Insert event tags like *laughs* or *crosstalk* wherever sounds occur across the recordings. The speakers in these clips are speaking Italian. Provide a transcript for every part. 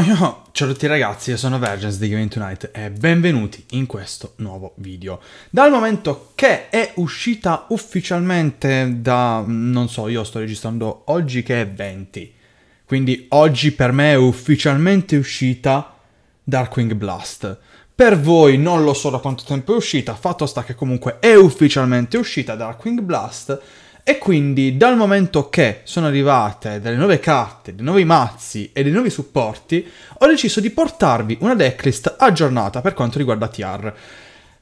Oh no, ciao a tutti ragazzi, io sono Vergens di Gaming Tonight e benvenuti in questo nuovo video. Dal momento che è uscita ufficialmente da, non so, io sto registrando oggi che è 20, quindi oggi per me è ufficialmente uscita Darkwing Blast. Per voi non lo so da quanto tempo è uscita, fatto sta che comunque è ufficialmente uscita Darkwing Blast e quindi dal momento che sono arrivate delle nuove carte, dei nuovi mazzi e dei nuovi supporti, ho deciso di portarvi una decklist aggiornata per quanto riguarda TR.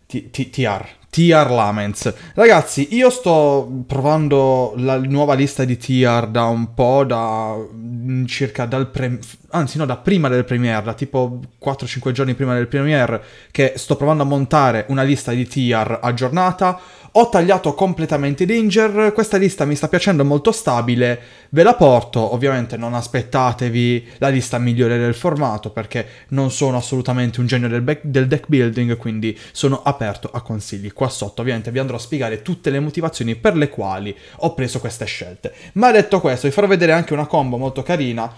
TR. TR Laments. Ragazzi, io sto provando la nuova lista di TR da un po', da mm, circa dal pre- anzi no, da prima del premiere, da tipo 4-5 giorni prima del premiere, che sto provando a montare una lista di tier aggiornata, ho tagliato completamente Danger, questa lista mi sta piacendo molto stabile, ve la porto, ovviamente non aspettatevi la lista migliore del formato perché non sono assolutamente un genio del, back- del deck building, quindi sono aperto a consigli. Qua sotto ovviamente vi andrò a spiegare tutte le motivazioni per le quali ho preso queste scelte. Ma detto questo vi farò vedere anche una combo molto carina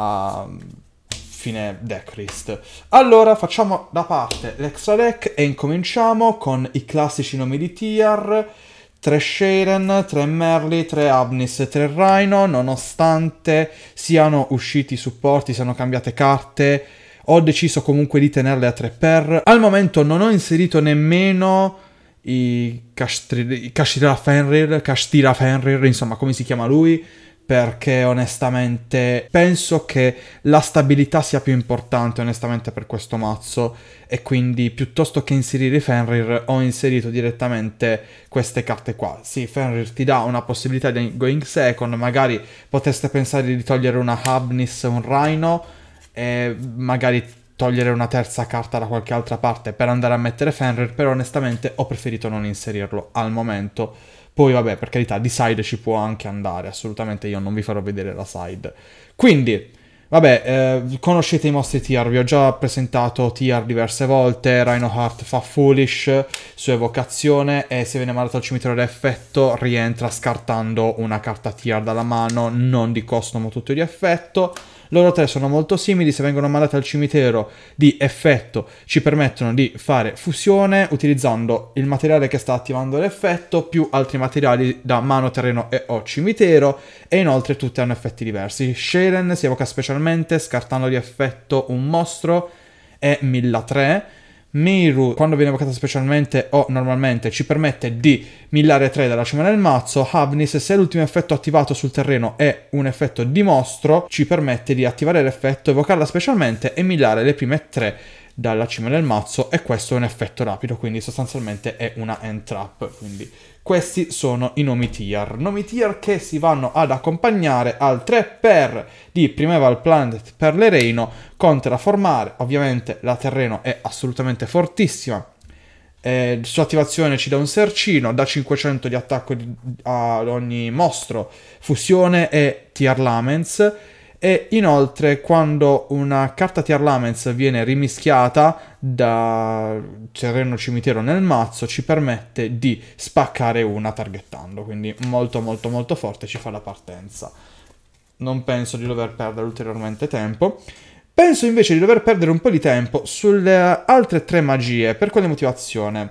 a mm, fine deck list. Allora facciamo da parte l'extra deck e incominciamo con i classici nomi di tier. 3 Sharen, 3 Merly, 3 Abnis, 3 Rhino, nonostante siano usciti i supporti, siano cambiate carte, ho deciso comunque di tenerle a 3 per. Al momento non ho inserito nemmeno i Castira Fenrir, Castira Fenrir, insomma come si chiama lui, perché onestamente penso che la stabilità sia più importante onestamente per questo mazzo e quindi piuttosto che inserire Fenrir ho inserito direttamente queste carte qua. Sì, Fenrir ti dà una possibilità di going second, magari potreste pensare di togliere una Habnis, un Rhino e magari togliere una terza carta da qualche altra parte per andare a mettere Fenrir, però onestamente ho preferito non inserirlo al momento poi vabbè, per carità, di side ci può anche andare, assolutamente io non vi farò vedere la side. Quindi, vabbè, eh, conoscete i mostri tier, vi ho già presentato tier diverse volte, Rhino Heart fa Foolish su evocazione e se viene mandato al cimitero d'effetto rientra scartando una carta tier dalla mano, non di costo ma tutto di effetto. Loro tre sono molto simili, se vengono mandate al cimitero di effetto ci permettono di fare fusione utilizzando il materiale che sta attivando l'effetto più altri materiali da mano, terreno e o cimitero e inoltre tutte hanno effetti diversi. Sheren si evoca specialmente scartando di effetto un mostro e Milla 3 Miru, quando viene evocata specialmente o normalmente, ci permette di millare 3 dalla cima del mazzo. Havnis, se l'ultimo effetto attivato sul terreno è un effetto di mostro, ci permette di attivare l'effetto, evocarla specialmente e millare le prime 3 dalla cima del mazzo e questo è un effetto rapido, quindi sostanzialmente è una end trap, quindi questi sono i nomi tier. Nomi tier che si vanno ad accompagnare al 3 per di Primeval Planet per l'Ereno con terraformare. Ovviamente la terreno è assolutamente fortissima. Eh, sua attivazione ci dà un sercino, da 500 di attacco ad ogni mostro, fusione e tier lamens e inoltre quando una carta tier Laments viene rimischiata da terreno cimitero nel mazzo ci permette di spaccare una targettando, quindi molto molto molto forte ci fa la partenza. Non penso di dover perdere ulteriormente tempo. Penso invece di dover perdere un po' di tempo sulle altre tre magie, per quale motivazione?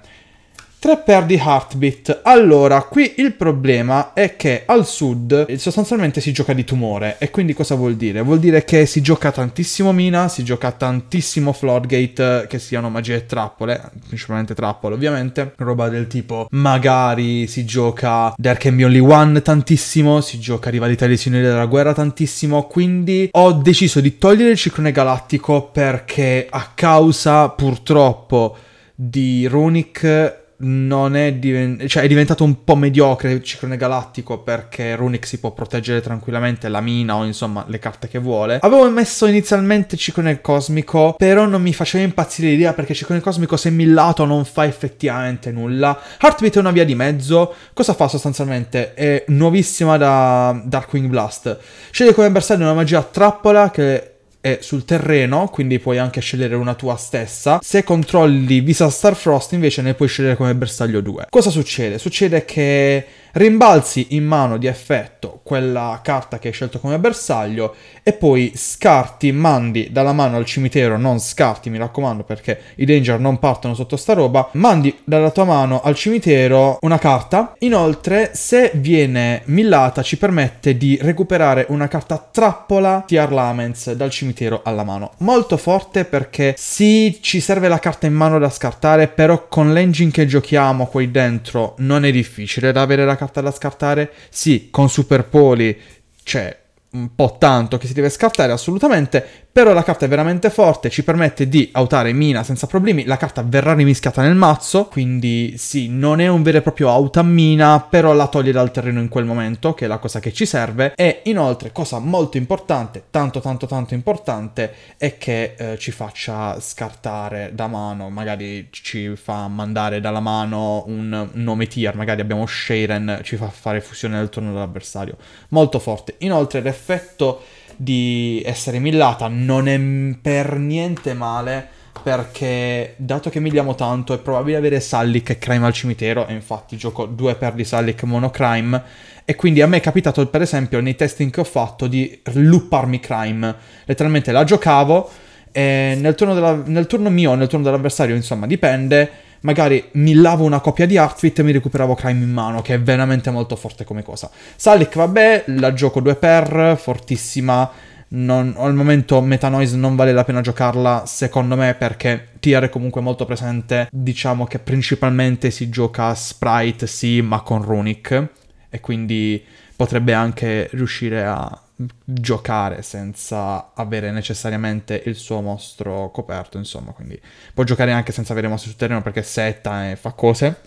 3 per di heartbeat. Allora, qui il problema è che al sud eh, sostanzialmente si gioca di tumore. E quindi cosa vuol dire? Vuol dire che si gioca tantissimo mina, si gioca tantissimo floodgate, eh, che siano magie e trappole, principalmente trappole ovviamente. Roba del tipo magari si gioca Dark Can Only One tantissimo, si gioca Rivalità dei Signori della Guerra tantissimo. Quindi ho deciso di togliere il ciclone galattico perché a causa purtroppo di Runic non è, diven- cioè è diventato un po' mediocre il ciclone galattico perché Runic si può proteggere tranquillamente la mina o insomma le carte che vuole. Avevo messo inizialmente ciclone cosmico, però non mi faceva impazzire l'idea perché ciclone cosmico se millato non fa effettivamente nulla. Heartbeat è una via di mezzo. Cosa fa sostanzialmente? È nuovissima da Darkwing Blast. Sceglie come bersaglio una magia trappola che è sul terreno, quindi puoi anche scegliere una tua stessa. Se controlli Visa Star Frost invece ne puoi scegliere come bersaglio due. Cosa succede? Succede che rimbalzi in mano di effetto quella carta che hai scelto come bersaglio e poi scarti, mandi dalla mano al cimitero, non scarti mi raccomando perché i danger non partono sotto sta roba, mandi dalla tua mano al cimitero una carta, inoltre se viene millata ci permette di recuperare una carta trappola di Arlaments dal cimitero alla mano, molto forte perché sì ci serve la carta in mano da scartare però con l'engine che giochiamo qui dentro non è difficile da avere la carta da scartare? Sì, con Super Poli c'è un po' tanto che si deve scartare assolutamente, però la carta è veramente forte, ci permette di autare Mina senza problemi, la carta verrà rimischiata nel mazzo, quindi sì, non è un vero e proprio out a Mina, però la toglie dal terreno in quel momento, che è la cosa che ci serve, e inoltre, cosa molto importante, tanto tanto tanto importante, è che eh, ci faccia scartare da mano, magari ci fa mandare dalla mano un nome tier, magari abbiamo Sharen, ci fa fare fusione del turno dell'avversario, molto forte. Inoltre l'effetto di essere millata non è per niente male perché dato che milliamo tanto è probabile avere Sallic e Crime al cimitero e infatti gioco due per di Sallic monocrime e quindi a me è capitato per esempio nei testing che ho fatto di lupparmi Crime letteralmente la giocavo e nel turno, della, nel turno mio o nel turno dell'avversario insomma dipende magari millavo una copia di outfit e mi recuperavo Crime in mano, che è veramente molto forte come cosa. Salic, vabbè, la gioco 2 per, fortissima. Non, al momento Meta Noise non vale la pena giocarla, secondo me, perché Tier è comunque molto presente. Diciamo che principalmente si gioca Sprite, sì, ma con Runic. E quindi potrebbe anche riuscire a giocare senza avere necessariamente il suo mostro coperto, insomma, quindi può giocare anche senza avere mostri sul terreno perché setta e fa cose.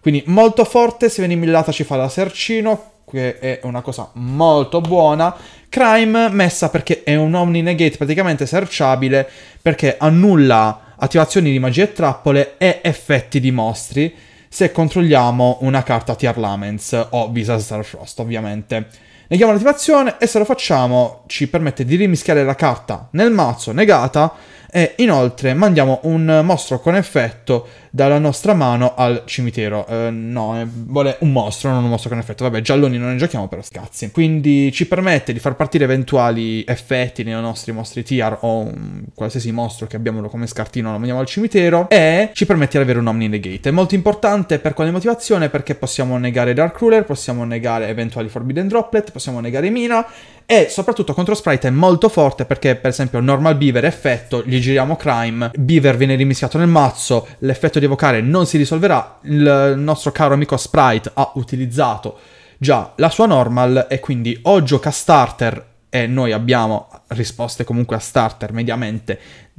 Quindi molto forte, se viene millata ci fa da sercino, che è una cosa molto buona. Crime messa perché è un Omni Negate praticamente searchable perché annulla attivazioni di magie e trappole e effetti di mostri se controlliamo una carta tier Lamens o Visa Star Frost, ovviamente. Neghiamo l'attivazione e se lo facciamo ci permette di rimischiare la carta nel mazzo negata e inoltre mandiamo un mostro con effetto dalla nostra mano al cimitero. Eh, no, eh, vuole un mostro, non un mostro con effetto. Vabbè, gialloni non ne giochiamo però scazzi. Quindi ci permette di far partire eventuali effetti nei nostri mostri tier o un, qualsiasi mostro che abbiamo come scartino lo mandiamo al cimitero e ci permette di avere un Omni Negate. È molto importante per quale motivazione? Perché possiamo negare Dark Ruler, possiamo negare eventuali Forbidden Droplet, possiamo negare Mina e soprattutto contro Sprite è molto forte perché per esempio Normal Beaver effetto, gli giriamo Crime, Beaver viene rimischiato nel mazzo, l'effetto di di evocare non si risolverà, il nostro caro amico Sprite ha utilizzato già la sua normal e quindi o gioca starter e noi abbiamo risposte comunque a starter mediamente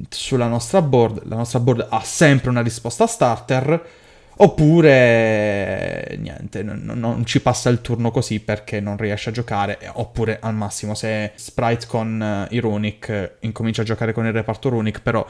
sulla nostra board, la nostra board ha sempre una risposta a starter, oppure niente, non, non, ci passa il turno così perché non riesce a giocare, oppure al massimo se Sprite con eh, i Runic eh, incomincia a giocare con il reparto Runic, però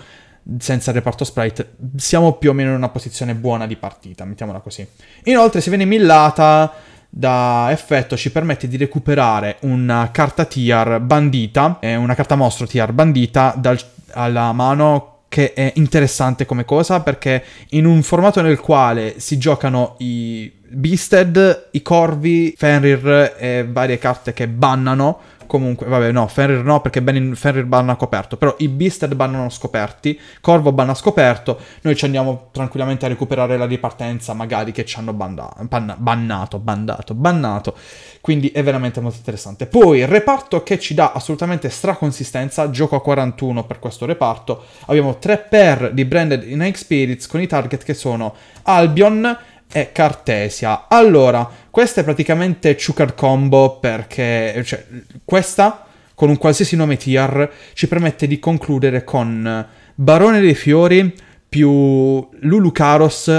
senza il reparto sprite, siamo più o meno in una posizione buona di partita, mettiamola così. Inoltre, se viene millata da effetto ci permette di recuperare una carta tier bandita, eh, una carta mostro tier bandita dal, alla mano che è interessante come cosa perché in un formato nel quale si giocano i Beasted, i Corvi, Fenrir e varie carte che bannano Comunque, vabbè, no, Fenrir no, perché Benin, Fenrir banna coperto. Però i Beasted bannano scoperti, Corvo banna scoperto. Noi ci andiamo tranquillamente a recuperare la ripartenza, magari che ci hanno banda, banna, bannato, bandato, bannato. Quindi è veramente molto interessante. Poi il reparto che ci dà assolutamente straconsistenza, gioco a 41 per questo reparto. Abbiamo tre pair di Branded in Ike Spirits con i target che sono Albion e Cartesia. Allora, questa è praticamente Chucker Combo perché... Cioè, questa, con un qualsiasi nome tier, ci permette di concludere con Barone dei Fiori più Lulu Karos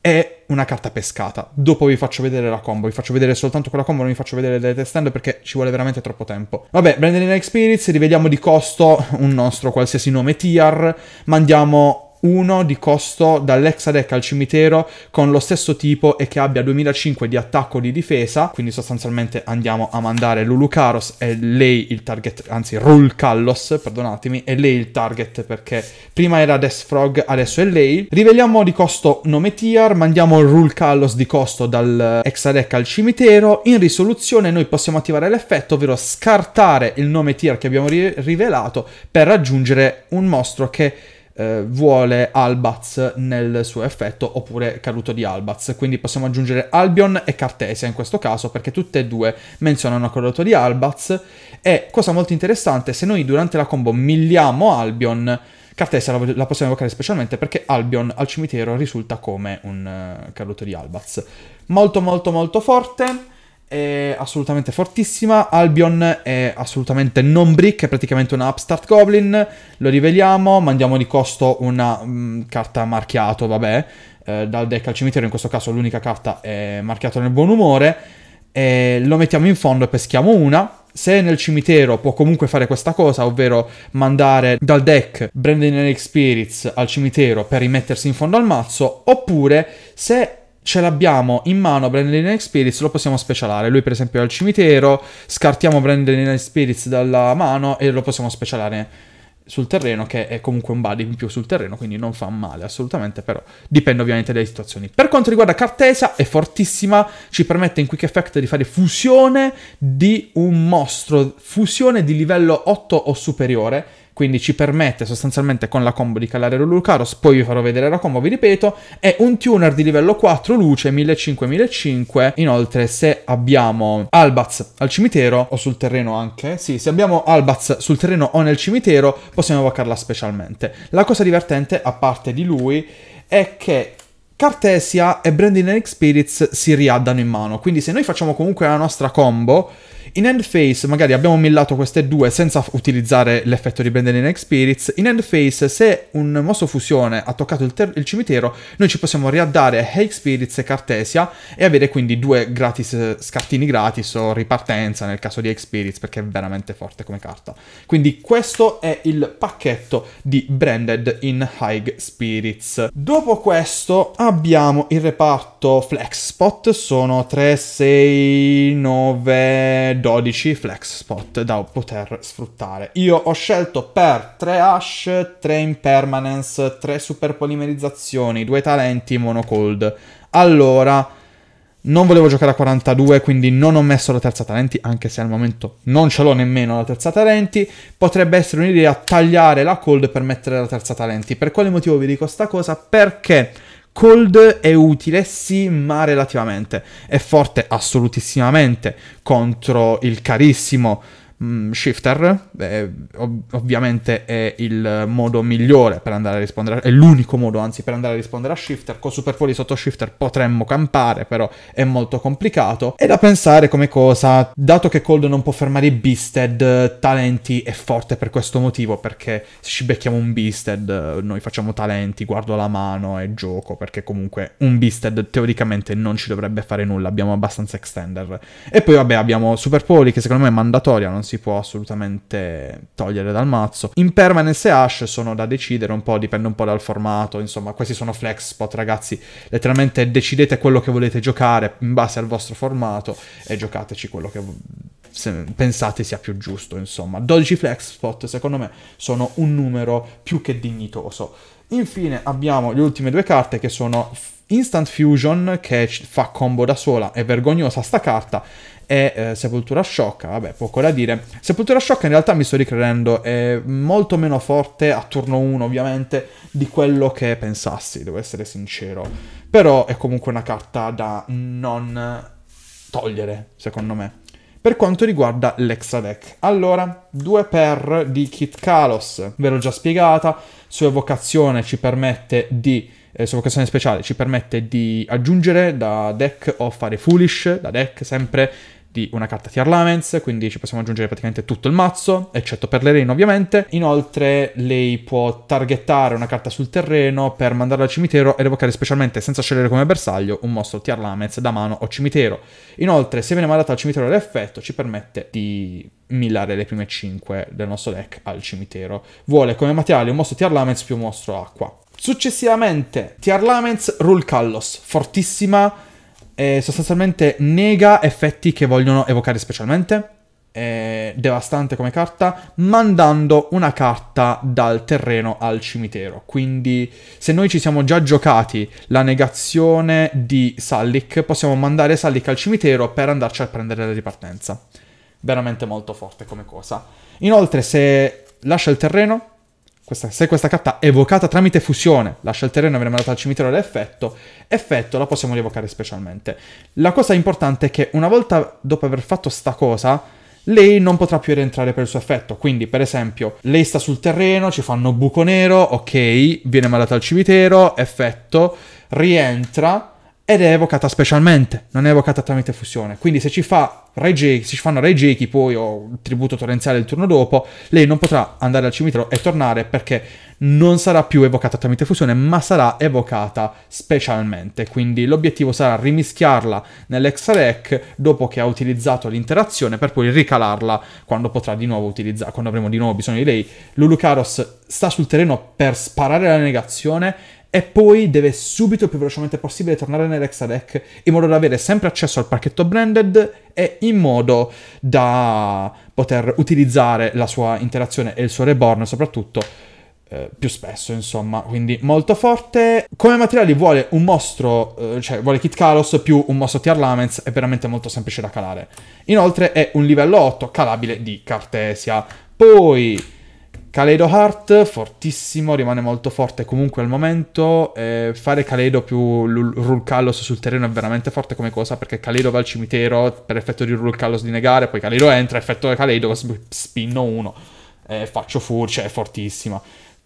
e una carta pescata. Dopo vi faccio vedere la combo, vi faccio vedere soltanto quella combo, non vi faccio vedere delle testando perché ci vuole veramente troppo tempo. Vabbè, Brandon Experience, rivediamo di costo un nostro qualsiasi nome tier, mandiamo 1 di costo dall'Exadec al cimitero con lo stesso tipo e che abbia 2005 di attacco di difesa, quindi sostanzialmente andiamo a mandare Lulu Karos e lei il target, anzi Rul Kallos, perdonatemi, e lei il target perché prima era Death Frog, adesso è lei. Riveliamo di costo nome tier, mandiamo Rul Kallos di costo dall'Exadec eh, al cimitero, in risoluzione noi possiamo attivare l'effetto, ovvero scartare il nome tier che abbiamo ri rivelato per raggiungere un mostro che eh, vuole Albaz nel suo effetto oppure caduto di Albaz. Quindi possiamo aggiungere Albion e Cartesia in questo caso perché tutte e due menzionano caduto di Albaz. E cosa molto interessante, se noi durante la combo milliamo Albion, Cartesia la, la possiamo evocare specialmente perché Albion al cimitero risulta come un uh, caduto di Albaz. Molto molto molto forte è assolutamente fortissima. Albion è assolutamente non brick, è praticamente una upstart goblin. Lo riveliamo, mandiamo di costo una mh, mm, carta marchiato, vabbè, eh, dal deck al cimitero. In questo caso l'unica carta è marchiata nel buon umore. Eh, lo mettiamo in fondo e peschiamo una. Se nel cimitero può comunque fare questa cosa, ovvero mandare dal deck Brandon Eric Spirits al cimitero per rimettersi in fondo al mazzo, oppure se ce l'abbiamo in mano Brandon Night Spirits, lo possiamo specialare. Lui, per esempio, è al cimitero, scartiamo Brandon Night Spirits dalla mano e lo possiamo specialare sul terreno, che è comunque un body in più sul terreno, quindi non fa male assolutamente, però dipende ovviamente dalle situazioni. Per quanto riguarda Cartesa, è fortissima, ci permette in Quick Effect di fare fusione di un mostro, fusione di livello 8 o superiore, quindi ci permette sostanzialmente con la combo di calare Lucaros, poi vi farò vedere la combo, vi ripeto, è un tuner di livello 4, luce 1500-1500, inoltre se abbiamo Albaz al cimitero o sul terreno anche, sì, se abbiamo Albaz sul terreno o nel cimitero possiamo evocarla specialmente. La cosa divertente, a parte di lui, è che Cartesia e Branding and Spirits si riaddano in mano, quindi se noi facciamo comunque la nostra combo in End Face magari abbiamo millato queste due senza utilizzare l'effetto di Bendelian Spirits. In End Face se un mosso fusione ha toccato il, ter- il cimitero, noi ci possiamo riaddare Hake Spirits e Cartesia e avere quindi due gratis, eh, scartini gratis o ripartenza nel caso di Hake Spirits perché è veramente forte come carta. Quindi questo è il pacchetto di Branded in High Spirits. Dopo questo abbiamo il reparto Flex Spot, sono 3, 6, 9, 12 flex spot da poter sfruttare. Io ho scelto per 3 hash, 3 impermanence, 3 super polimerizzazioni, 2 talenti, monocold. Allora, non volevo giocare a 42, quindi non ho messo la terza talenti, anche se al momento non ce l'ho nemmeno la terza talenti. Potrebbe essere un'idea tagliare la cold per mettere la terza talenti. Per quale motivo vi dico sta cosa? Perché Cold è utile sì, ma relativamente. È forte assolutissimamente contro il carissimo mh, mm, shifter, eh, ov- ovviamente è il modo migliore per andare a rispondere, a... è l'unico modo anzi per andare a rispondere a shifter, con superfoli sotto shifter potremmo campare, però è molto complicato. È da pensare come cosa, dato che Cold non può fermare i Beasted, Talenti è forte per questo motivo, perché se ci becchiamo un Beasted eh, noi facciamo Talenti, guardo la mano e gioco, perché comunque un Beasted teoricamente non ci dovrebbe fare nulla, abbiamo abbastanza extender. E poi vabbè abbiamo Super Poli che secondo me è mandatoria, non si si può assolutamente togliere dal mazzo. Impermanence e Ash sono da decidere un po', dipende un po' dal formato, insomma, questi sono flex spot, ragazzi. Letteralmente decidete quello che volete giocare in base al vostro formato e giocateci quello che pensate sia più giusto, insomma. 12 flex spot, secondo me, sono un numero più che dignitoso. Infine abbiamo le ultime due carte che sono Instant Fusion che fa combo da sola, è vergognosa sta carta, e eh, Sepoltura Sciocca, vabbè, poco da dire. Sepoltura Sciocca in realtà mi sto ricredendo, è molto meno forte a turno 1 ovviamente di quello che pensassi, devo essere sincero. Però è comunque una carta da non togliere, secondo me. Per quanto riguarda l'Exadec, allora, 2 per di Kit Kalos, ve l'ho già spiegata, sua evocazione ci permette di eh, sovvocazione speciale ci permette di aggiungere da deck o fare foolish da deck sempre di una carta tier laments, quindi ci possiamo aggiungere praticamente tutto il mazzo, eccetto per le rene ovviamente. Inoltre lei può targettare una carta sul terreno per mandarla al cimitero e evocare specialmente, senza scegliere come bersaglio, un mostro tier laments da mano o cimitero. Inoltre, se viene mandata al cimitero l'effetto, ci permette di millare le prime 5 del nostro deck al cimitero. Vuole come materiale un mostro tier laments più un mostro acqua. Successivamente, Tiar Laments Rule Kallos, fortissima e sostanzialmente nega effetti che vogliono evocare specialmente. È devastante come carta, mandando una carta dal terreno al cimitero. Quindi, se noi ci siamo già giocati la negazione di Sallik, possiamo mandare Sallik al cimitero per andarci a prendere la ripartenza. Veramente molto forte come cosa. Inoltre, se lascia il terreno, questa, se questa carta evocata tramite fusione lascia il terreno e viene mandata al cimitero dell'effetto, effetto la possiamo rievocare specialmente. La cosa importante è che una volta dopo aver fatto sta cosa, lei non potrà più rientrare per il suo effetto. Quindi, per esempio, lei sta sul terreno, ci fanno buco nero, ok, viene mandata al cimitero, effetto, rientra, ed è evocata specialmente, non è evocata tramite fusione. Quindi se ci, fa Jake, se ci fanno Ray Jakey poi o il tributo torrenziale il turno dopo, lei non potrà andare al cimitero e tornare perché non sarà più evocata tramite fusione, ma sarà evocata specialmente. Quindi l'obiettivo sarà rimischiarla nell'extra nell'Exarec dopo che ha utilizzato l'interazione per poi ricalarla quando potrà di nuovo utilizzare, quando avremo di nuovo bisogno di lei. Lulu Karos sta sul terreno per sparare la negazione e poi deve subito il più velocemente possibile tornare nell'Exadec in modo da avere sempre accesso al pacchetto branded e in modo da poter utilizzare la sua interazione e il suo reborn soprattutto eh, più spesso insomma quindi molto forte come materiali vuole un mostro eh, cioè vuole Kit Kalos più un mostro tier Laments è veramente molto semplice da calare inoltre è un livello 8 calabile di Cartesia poi Kaleido Heart, fortissimo, rimane molto forte comunque al momento. Eh, fare Kaleido più Rulkalos sul terreno è veramente forte come cosa, perché Kaleido va al cimitero per effetto di Rulkalos di negare, poi Kaleido entra, effetto Kaleido, spinno uno, eh, faccio Fur, cioè è fortissima.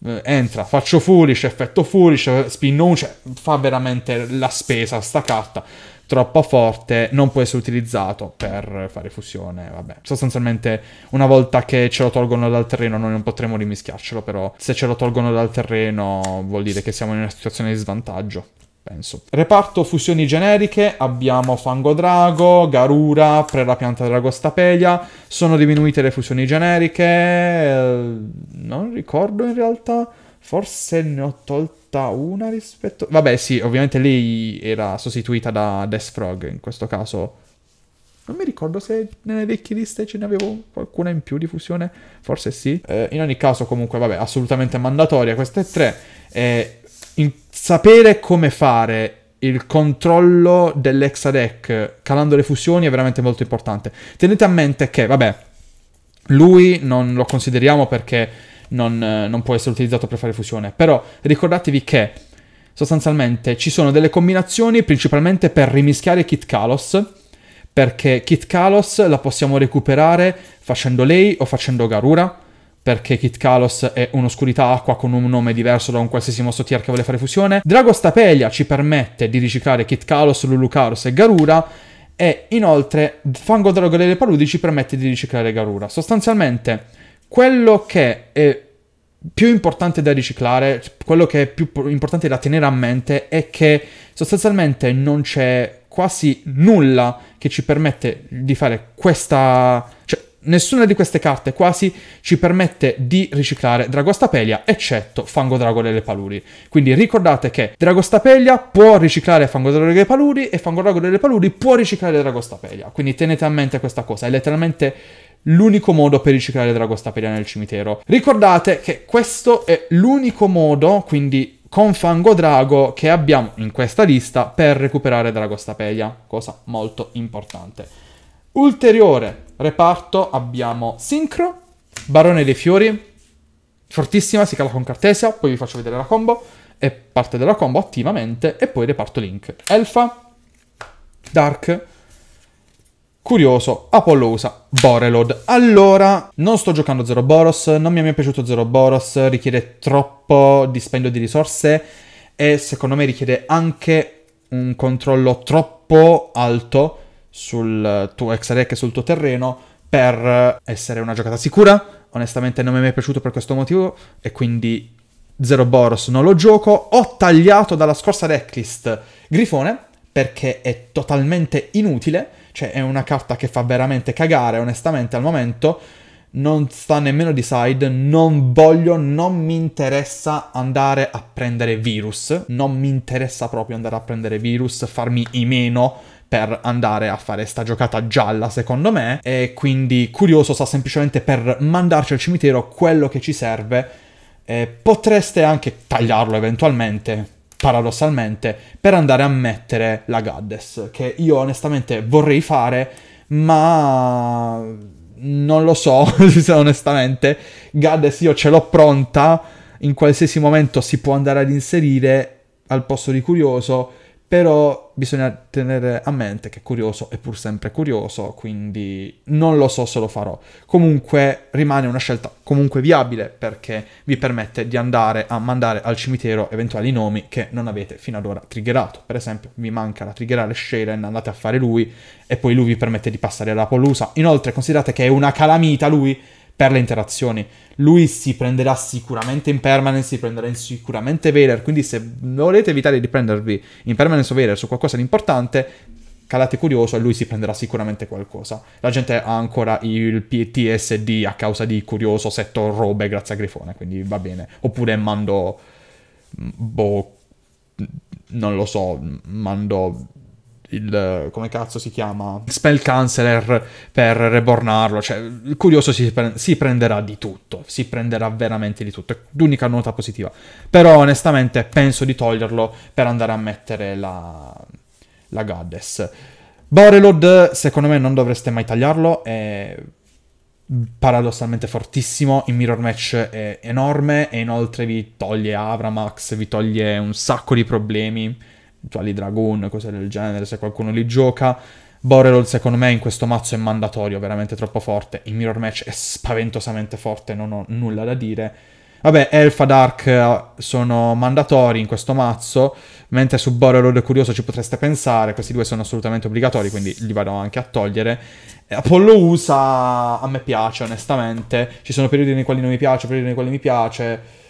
Eh, entra, faccio Foolish, effetto Foolish, spinno uno, cioè fa veramente la spesa sta carta troppo forte non può essere utilizzato per fare fusione, vabbè. Sostanzialmente una volta che ce lo tolgono dal terreno noi non potremo rimischiarcelo, però se ce lo tolgono dal terreno vuol dire che siamo in una situazione di svantaggio. Penso. Reparto fusioni generiche, abbiamo Fango Drago, Garura, Prera Pianta Dragostapelia, sono diminuite le fusioni generiche, eh, non ricordo in realtà, forse ne ho tolte porta una rispetto... Vabbè sì, ovviamente lei era sostituita da Death Frog in questo caso. Non mi ricordo se nelle vecchie liste ce ne avevo qualcuna in più di fusione, forse sì. Eh, in ogni caso comunque, vabbè, assolutamente mandatoria queste tre. Eh, sapere come fare il controllo dell'exadec calando le fusioni è veramente molto importante. Tenete a mente che, vabbè, lui non lo consideriamo perché non, eh, non può essere utilizzato per fare fusione. Però ricordatevi che sostanzialmente ci sono delle combinazioni principalmente per rimischiare Kit Kalos, perché Kit Kalos la possiamo recuperare facendo lei o facendo Garura, perché Kit Kalos è un'oscurità acqua con un nome diverso da un qualsiasi mosso tier che vuole fare fusione. Dragostapelia ci permette di riciclare Kit Kalos, Lulucaros e Garura, e inoltre Fango Drago delle Paludi ci permette di riciclare Garura. Sostanzialmente quello che è più importante da riciclare, quello che è più importante da tenere a mente è che sostanzialmente non c'è quasi nulla che ci permette di fare questa... Cioè, nessuna di queste carte quasi ci permette di riciclare Dragostapelia, eccetto Fango Drago delle Paludi. Quindi ricordate che Dragostapelia può riciclare Fango Drago delle Paludi e Fango Drago delle Paludi può riciclare Dragostapelia. Quindi tenete a mente questa cosa, è letteralmente l'unico modo per riciclare Dragostapelea nel cimitero. Ricordate che questo è l'unico modo, quindi con Fango Drago, che abbiamo in questa lista per recuperare Dragostapelea, cosa molto importante. Ulteriore reparto abbiamo Sincro, Barone dei Fiori, fortissima, si cala con Cartesia, poi vi faccio vedere la combo, è parte della combo attivamente, e poi reparto Link. Elfa, Dark, Curioso, Apollo usa Borelod. Allora, non sto giocando Zero Boros, non mi è mai piaciuto Zero Boros, richiede troppo dispendio di risorse e secondo me richiede anche un controllo troppo alto sul tuo exarec e sul tuo terreno per essere una giocata sicura. Onestamente non mi è mai piaciuto per questo motivo e quindi Zero Boros non lo gioco. Ho tagliato dalla scorsa decklist Grifone perché è totalmente inutile cioè, è una carta che fa veramente cagare, onestamente, al momento. Non sta nemmeno di side, non voglio, non mi interessa andare a prendere virus. Non mi interessa proprio andare a prendere virus, farmi i meno per andare a fare sta giocata gialla, secondo me. E quindi curioso sta semplicemente per mandarci al cimitero quello che ci serve. Eh, potreste anche tagliarlo eventualmente, paradossalmente, per andare a mettere la Gaddes, che io onestamente vorrei fare, ma non lo so, *laughs* onestamente. Gaddes io ce l'ho pronta, in qualsiasi momento si può andare ad inserire al posto di curioso però bisogna tenere a mente che curioso è pur sempre curioso, quindi non lo so se lo farò. Comunque rimane una scelta comunque viabile perché vi permette di andare a mandare al cimitero eventuali nomi che non avete fino ad ora triggerato. Per esempio, vi manca la triggerare Shalen, andate a fare lui e poi lui vi permette di passare alla Polusa. Inoltre, considerate che è una calamita lui, per le interazioni. Lui si prenderà sicuramente in permanence, si prenderà sicuramente Vader, quindi se volete evitare di prendervi in permanence o Vader su qualcosa di importante, calate curioso e lui si prenderà sicuramente qualcosa. La gente ha ancora il PTSD a causa di curioso, setto robe grazie a Grifone, quindi va bene. Oppure mando... Mm, boh... Mm, non lo so, mando il, come cazzo si chiama? Spell Canceller per rebornarlo. Cioè, il curioso si, pre- si, prenderà di tutto. Si prenderà veramente di tutto. È l'unica nota positiva. Però, onestamente, penso di toglierlo per andare a mettere la, la Goddess. borelod secondo me, non dovreste mai tagliarlo. È paradossalmente fortissimo. in mirror match è enorme. E inoltre vi toglie Avramax, vi toglie un sacco di problemi Duali Dragoon, cose del genere, se qualcuno li gioca. Borelol secondo me in questo mazzo è mandatorio, veramente troppo forte. Il mirror match è spaventosamente forte, non ho nulla da dire. Vabbè, Elfa Dark eh, sono mandatori in questo mazzo, mentre su Borelord Curioso ci potreste pensare, questi due sono assolutamente obbligatori, quindi li vado anche a togliere. Eh, Apollo USA a me piace, onestamente, ci sono periodi nei quali non mi piace, periodi nei quali mi piace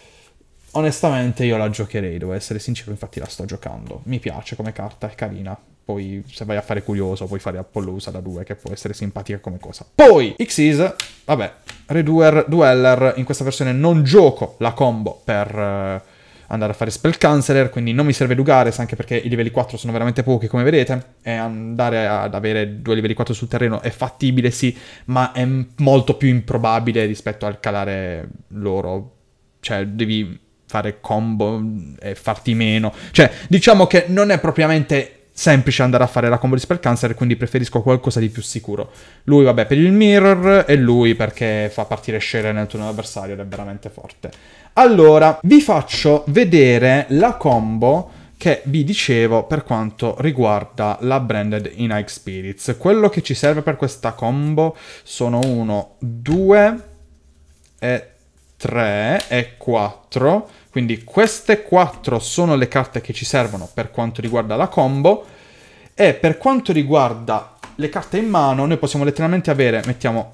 onestamente io la giocherei, devo essere sincero, infatti la sto giocando. Mi piace come carta, è carina. Poi se vai a fare curioso puoi fare Appollosa da 2 che può essere simpatica come cosa. Poi Xyz, vabbè, Reduer Dueller, in questa versione non gioco la combo per... Uh, andare a fare spell canceller, quindi non mi serve Lugares, anche perché i livelli 4 sono veramente pochi, come vedete, e andare ad avere due livelli 4 sul terreno è fattibile, sì, ma è molto più improbabile rispetto al calare loro. Cioè, devi fare combo mm, e farti meno. Cioè, diciamo che non è propriamente semplice andare a fare la combo di Spellcancer, quindi preferisco qualcosa di più sicuro. Lui, vabbè, per il mirror e lui perché fa partire Share nel turno avversario ed è veramente forte. Allora, vi faccio vedere la combo che vi dicevo per quanto riguarda la branded in High Spirits. Quello che ci serve per questa combo sono 1, 2 e 3. 3 e 4. Quindi queste 4 sono le carte che ci servono per quanto riguarda la combo. E per quanto riguarda le carte in mano, noi possiamo letteralmente avere, mettiamo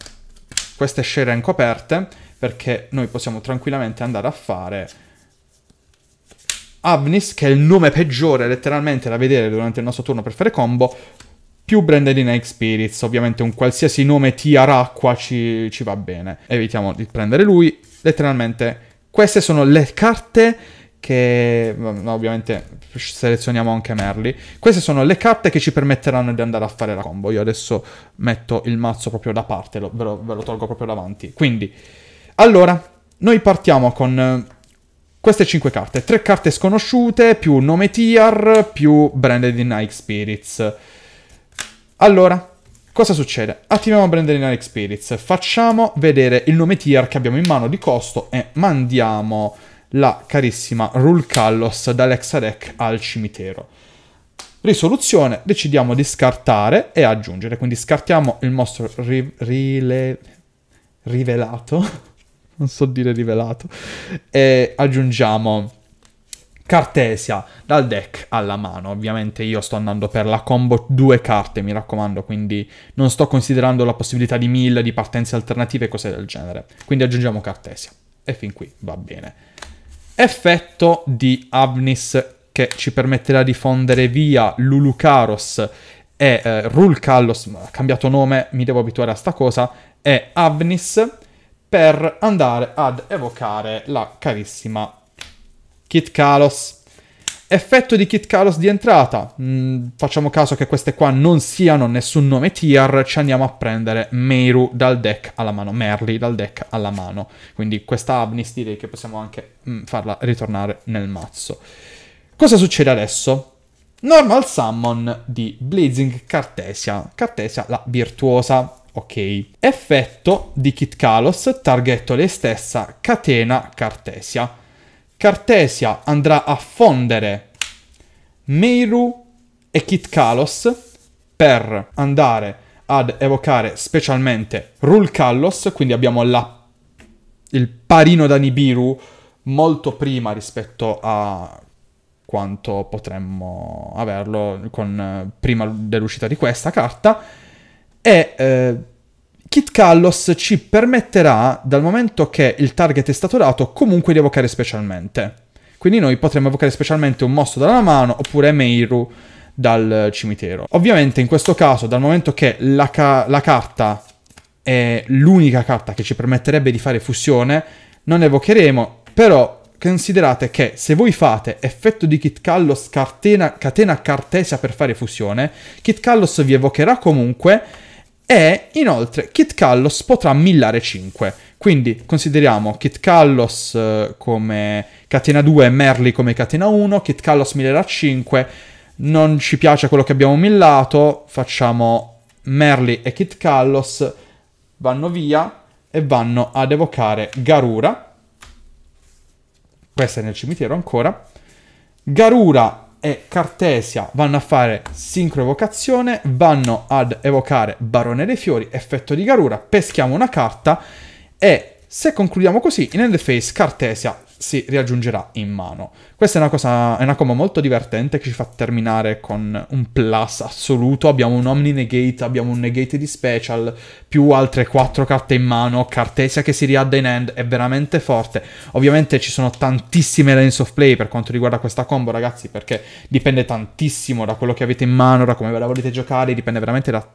queste share incoperte, perché noi possiamo tranquillamente andare a fare Avnis, che è il nome peggiore letteralmente da vedere durante il nostro turno per fare combo, più Branded Spirits, ovviamente un qualsiasi nome tier acqua ci, ci va bene. Evitiamo di prendere lui, letteralmente queste sono le carte che ovviamente selezioniamo anche Merly Queste sono le carte che ci permetteranno di andare a fare la combo. Io adesso metto il mazzo proprio da parte, lo, ve, lo, ve, lo, tolgo proprio davanti. Quindi, allora, noi partiamo con eh, queste 5 carte. 3 carte sconosciute, più nome tier, più branded in Nike Spirits. Allora, Cosa succede? Attiviamo Brandelian Experience, facciamo vedere il nome tier che abbiamo in mano di costo e mandiamo la carissima Rule Kallos dall'Exadec al cimitero. Risoluzione, decidiamo di scartare e aggiungere, quindi scartiamo il mostro ri rile rivelato, *laughs* non so dire rivelato, e aggiungiamo cartesia dal deck alla mano. Ovviamente io sto andando per la combo due carte, mi raccomando, quindi non sto considerando la possibilità di mille, di partenze alternative e cose del genere. Quindi aggiungiamo cartesia. E fin qui va bene. Effetto di Avnis che ci permetterà di fondere via Lulucaros e eh, Rulcalos, ha cambiato nome, mi devo abituare a sta cosa, e Avnis per andare ad evocare la carissima Kit Kalos. Effetto di Kit Kalos di entrata. Mm, facciamo caso che queste qua non siano nessun nome tier, ci andiamo a prendere Meiru dal deck alla mano, Merli dal deck alla mano. Quindi questa Abnis direi che possiamo anche mm, farla ritornare nel mazzo. Cosa succede adesso? Normal Summon di Blazing Cartesia, Cartesia la virtuosa. Ok. Effetto di Kit Kalos, targetto lei stessa, catena Cartesia. Cartesia andrà a fondere Meiru e Kit Kalos per andare ad evocare specialmente Rul Kalos, quindi abbiamo la... il parino da Nibiru molto prima rispetto a quanto potremmo averlo con, prima dell'uscita di questa carta e eh, Kit Kallos ci permetterà, dal momento che il target è staturato, comunque di evocare specialmente. Quindi noi potremo evocare specialmente un mosso dalla mano oppure Meiru dal cimitero. Ovviamente in questo caso, dal momento che la, ca la carta è l'unica carta che ci permetterebbe di fare fusione, non evocheremo, però considerate che se voi fate effetto di Kit Kallos catena, catena cartesia per fare fusione, Kit Kallos vi evocherà comunque e inoltre Kit Kallos potrà millare 5. Quindi consideriamo Kit Kallos eh, come catena 2 e Merly come catena 1. Kit Kallos millerà 5. Non ci piace quello che abbiamo millato. Facciamo Merly e Kit Kallos vanno via e vanno ad evocare Garura. Questa è nel cimitero ancora. Garura e Cartesia vanno a fare sincroevocazione, vanno ad evocare Barone dei Fiori, effetto di Garura, peschiamo una carta e se concludiamo così in End Face Cartesia si riaggiungerà in mano. Questa è una cosa, è una combo molto divertente che ci fa terminare con un plus assoluto. Abbiamo un Omni Negate, abbiamo un Negate di Special, più altre 4 carte in mano, Cartesia che si riadda in hand, è veramente forte. Ovviamente ci sono tantissime lanes of play per quanto riguarda questa combo, ragazzi, perché dipende tantissimo da quello che avete in mano, da come ve la volete giocare, dipende veramente da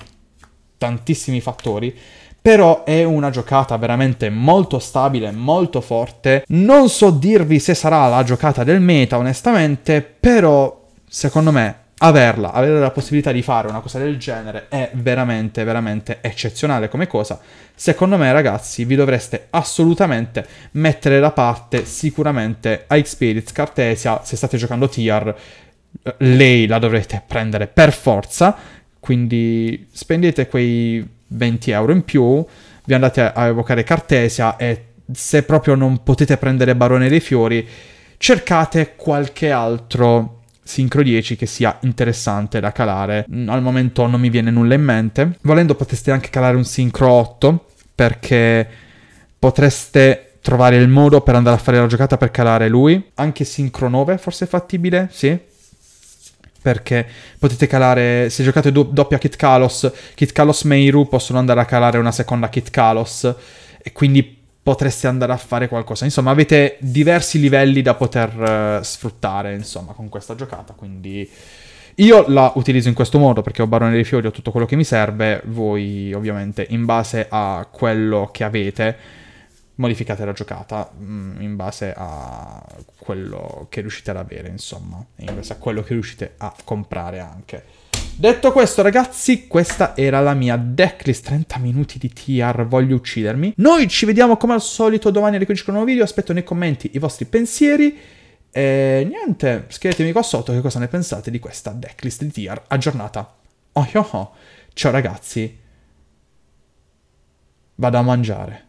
tantissimi fattori però è una giocata veramente molto stabile, molto forte. Non so dirvi se sarà la giocata del meta, onestamente, però secondo me averla, avere la possibilità di fare una cosa del genere è veramente, veramente eccezionale come cosa. Secondo me, ragazzi, vi dovreste assolutamente mettere da parte sicuramente a Experience Cartesia, se state giocando tier, eh, lei la dovrete prendere per forza, quindi spendete quei 20 euro in più, vi andate a evocare Cartesia e se proprio non potete prendere Barone dei Fiori, cercate qualche altro sincro 10 che sia interessante da calare. Mm, al momento non mi viene nulla in mente. Volendo potreste anche calare un sincro 8 perché potreste trovare il modo per andare a fare la giocata per calare lui. Anche sincro 9 forse è fattibile, sì perché potete calare, se giocate do- doppia Kit Kalos, Kit Kalos Meiru possono andare a calare una seconda Kit Kalos e quindi potreste andare a fare qualcosa. Insomma, avete diversi livelli da poter uh, sfruttare, insomma, con questa giocata, quindi... Io la utilizzo in questo modo perché ho Barone dei Fiori, ho tutto quello che mi serve, voi ovviamente in base a quello che avete modificate la giocata mh, mm, in base a quello che riuscite ad avere, insomma, in base a quello che riuscite a comprare anche. Detto questo, ragazzi, questa era la mia decklist. 30 minuti di TR, voglio uccidermi. Noi ci vediamo come al solito domani alle 15 con un nuovo video. Aspetto nei commenti i vostri pensieri. E niente, scrivetemi qua sotto che cosa ne pensate di questa decklist di TR aggiornata. Oh, oh, oh. Ciao ragazzi. Vado a mangiare.